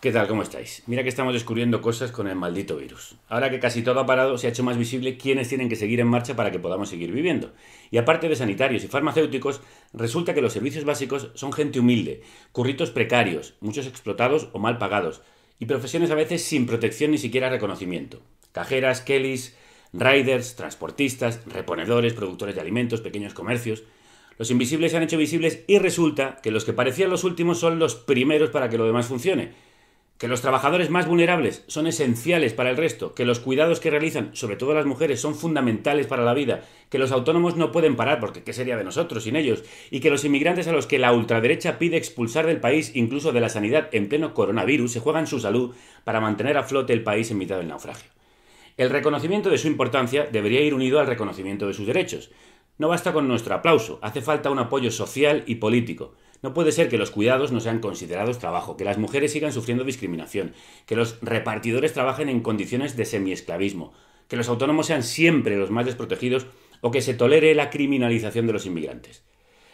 ¿Qué tal? ¿Cómo estáis? Mira que estamos descubriendo cosas con el maldito virus. Ahora que casi todo ha parado, se ha hecho más visible quiénes tienen que seguir en marcha para que podamos seguir viviendo. Y aparte de sanitarios y farmacéuticos, resulta que los servicios básicos son gente humilde, curritos precarios, muchos explotados o mal pagados, y profesiones a veces sin protección ni siquiera reconocimiento. Cajeras, kellys, riders, transportistas, reponedores, productores de alimentos, pequeños comercios. Los invisibles se han hecho visibles y resulta que los que parecían los últimos son los primeros para que lo demás funcione que los trabajadores más vulnerables son esenciales para el resto, que los cuidados que realizan, sobre todo las mujeres, son fundamentales para la vida, que los autónomos no pueden parar, porque ¿qué sería de nosotros sin ellos? Y que los inmigrantes a los que la ultraderecha pide expulsar del país, incluso de la sanidad, en pleno coronavirus, se juegan su salud para mantener a flote el país en mitad del naufragio. El reconocimiento de su importancia debería ir unido al reconocimiento de sus derechos. No basta con nuestro aplauso, hace falta un apoyo social y político. No puede ser que los cuidados no sean considerados trabajo, que las mujeres sigan sufriendo discriminación, que los repartidores trabajen en condiciones de semiesclavismo, que los autónomos sean siempre los más desprotegidos o que se tolere la criminalización de los inmigrantes.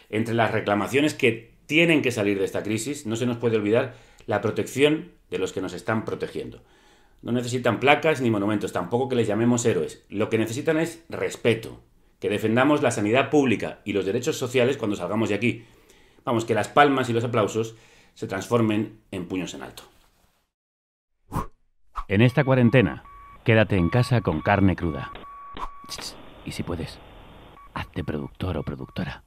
Entre las reclamaciones que tienen que salir de esta crisis, no se nos puede olvidar la protección de los que nos están protegiendo. No necesitan placas ni monumentos, tampoco que les llamemos héroes. Lo que necesitan es respeto, que defendamos la sanidad pública y los derechos sociales cuando salgamos de aquí, Vamos, que las palmas y los aplausos se transformen en puños en alto. En esta cuarentena, quédate en casa con carne cruda. Y si puedes, hazte productor o productora.